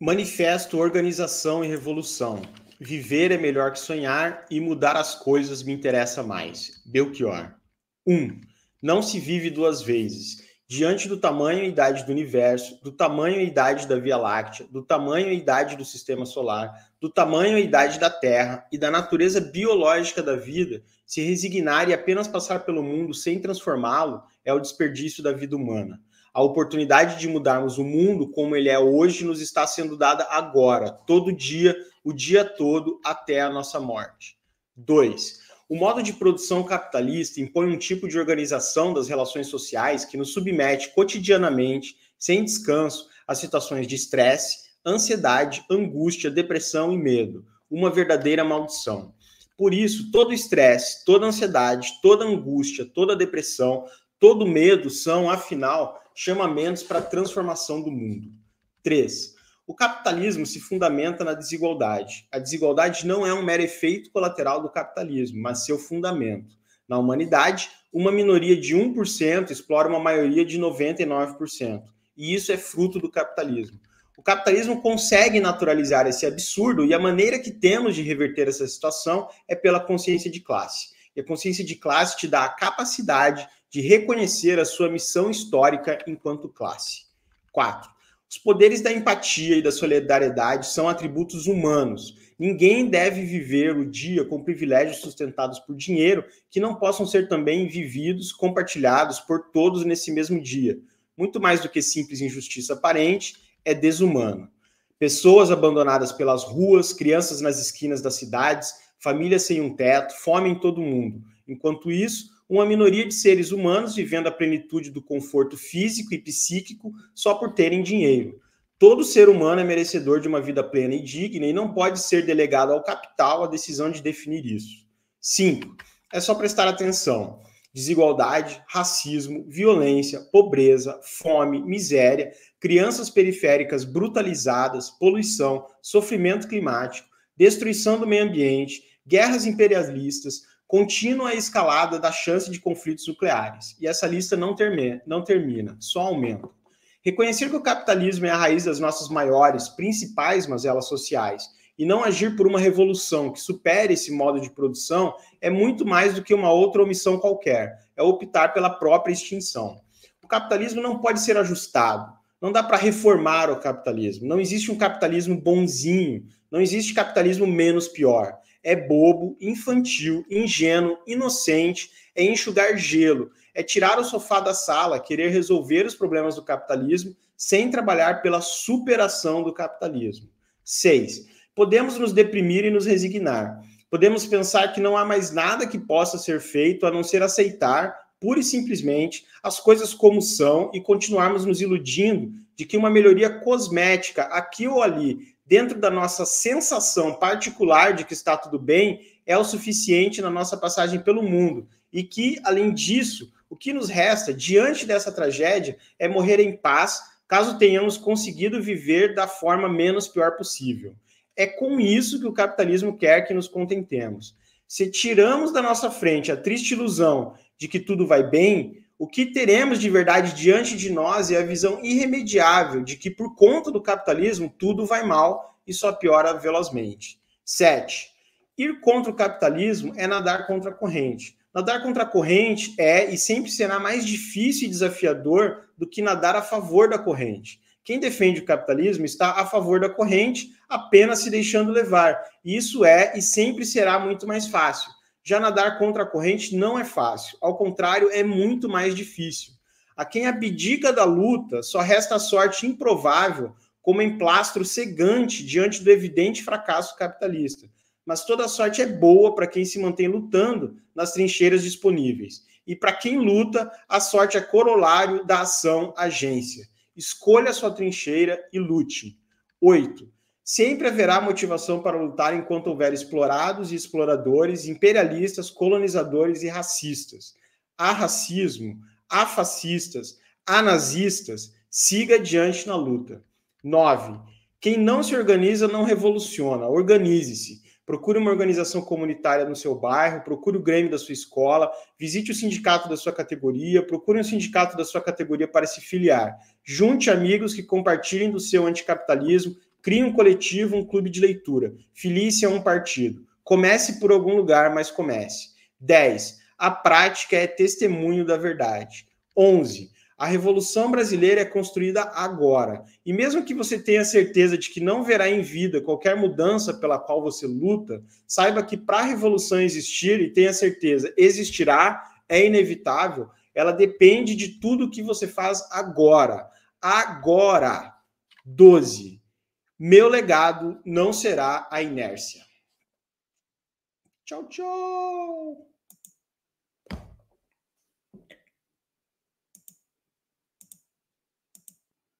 Manifesto Organização e Revolução. Viver é melhor que sonhar e mudar as coisas me interessa mais. Belchior. 1. Um, não se vive duas vezes. Diante do tamanho e idade do universo, do tamanho e idade da Via Láctea, do tamanho e idade do sistema solar, do tamanho e idade da Terra e da natureza biológica da vida, se resignar e apenas passar pelo mundo sem transformá-lo é o desperdício da vida humana a oportunidade de mudarmos o mundo como ele é hoje nos está sendo dada agora, todo dia, o dia todo, até a nossa morte. 2. O modo de produção capitalista impõe um tipo de organização das relações sociais que nos submete cotidianamente, sem descanso, a situações de estresse, ansiedade, angústia, depressão e medo. Uma verdadeira maldição. Por isso, todo estresse, toda ansiedade, toda angústia, toda depressão, Todo medo são, afinal, chamamentos para a transformação do mundo. 3. O capitalismo se fundamenta na desigualdade. A desigualdade não é um mero efeito colateral do capitalismo, mas seu fundamento. Na humanidade, uma minoria de 1% explora uma maioria de 99%. E isso é fruto do capitalismo. O capitalismo consegue naturalizar esse absurdo e a maneira que temos de reverter essa situação é pela consciência de classe. E a consciência de classe te dá a capacidade de reconhecer a sua missão histórica enquanto classe. 4. Os poderes da empatia e da solidariedade são atributos humanos. Ninguém deve viver o dia com privilégios sustentados por dinheiro que não possam ser também vividos, compartilhados por todos nesse mesmo dia. Muito mais do que simples injustiça aparente, é desumano. Pessoas abandonadas pelas ruas, crianças nas esquinas das cidades, famílias sem um teto, fome em todo mundo. Enquanto isso, uma minoria de seres humanos vivendo a plenitude do conforto físico e psíquico só por terem dinheiro. Todo ser humano é merecedor de uma vida plena e digna e não pode ser delegado ao capital a decisão de definir isso. 5. É só prestar atenção. Desigualdade, racismo, violência, pobreza, fome, miséria, crianças periféricas brutalizadas, poluição, sofrimento climático, destruição do meio ambiente, guerras imperialistas, contínua escalada da chance de conflitos nucleares. E essa lista não, termina, não termina, só aumenta. Reconhecer que o capitalismo é a raiz das nossas maiores, principais mazelas sociais e não agir por uma revolução que supere esse modo de produção é muito mais do que uma outra omissão qualquer, é optar pela própria extinção. O capitalismo não pode ser ajustado, não dá para reformar o capitalismo, não existe um capitalismo bonzinho, não existe capitalismo menos pior é bobo, infantil, ingênuo, inocente, é enxugar gelo, é tirar o sofá da sala, querer resolver os problemas do capitalismo sem trabalhar pela superação do capitalismo. 6. Podemos nos deprimir e nos resignar. Podemos pensar que não há mais nada que possa ser feito a não ser aceitar, pura e simplesmente, as coisas como são e continuarmos nos iludindo de que uma melhoria cosmética aqui ou ali dentro da nossa sensação particular de que está tudo bem, é o suficiente na nossa passagem pelo mundo. E que, além disso, o que nos resta diante dessa tragédia é morrer em paz, caso tenhamos conseguido viver da forma menos pior possível. É com isso que o capitalismo quer que nos contentemos. Se tiramos da nossa frente a triste ilusão de que tudo vai bem, o que teremos de verdade diante de nós é a visão irremediável de que, por conta do capitalismo, tudo vai mal e só piora velozmente. 7. Ir contra o capitalismo é nadar contra a corrente. Nadar contra a corrente é e sempre será mais difícil e desafiador do que nadar a favor da corrente. Quem defende o capitalismo está a favor da corrente, apenas se deixando levar. Isso é e sempre será muito mais fácil. Já nadar contra a corrente não é fácil, ao contrário, é muito mais difícil. A quem abdica da luta só resta a sorte improvável como emplastro cegante diante do evidente fracasso capitalista. Mas toda a sorte é boa para quem se mantém lutando nas trincheiras disponíveis. E para quem luta, a sorte é corolário da ação agência. Escolha a sua trincheira e lute. 8. Sempre haverá motivação para lutar enquanto houver explorados e exploradores, imperialistas, colonizadores e racistas. Há racismo, há fascistas, há nazistas. Siga adiante na luta. 9. Quem não se organiza não revoluciona. Organize-se. Procure uma organização comunitária no seu bairro, procure o grêmio da sua escola, visite o sindicato da sua categoria, procure um sindicato da sua categoria para se filiar. Junte amigos que compartilhem do seu anticapitalismo Crie um coletivo, um clube de leitura. filie é um partido. Comece por algum lugar, mas comece. 10. A prática é testemunho da verdade. 11. A Revolução Brasileira é construída agora. E mesmo que você tenha certeza de que não verá em vida qualquer mudança pela qual você luta, saiba que para a Revolução existir, e tenha certeza, existirá, é inevitável, ela depende de tudo que você faz agora. Agora! 12. Meu legado não será a inércia. Tchau, tchau!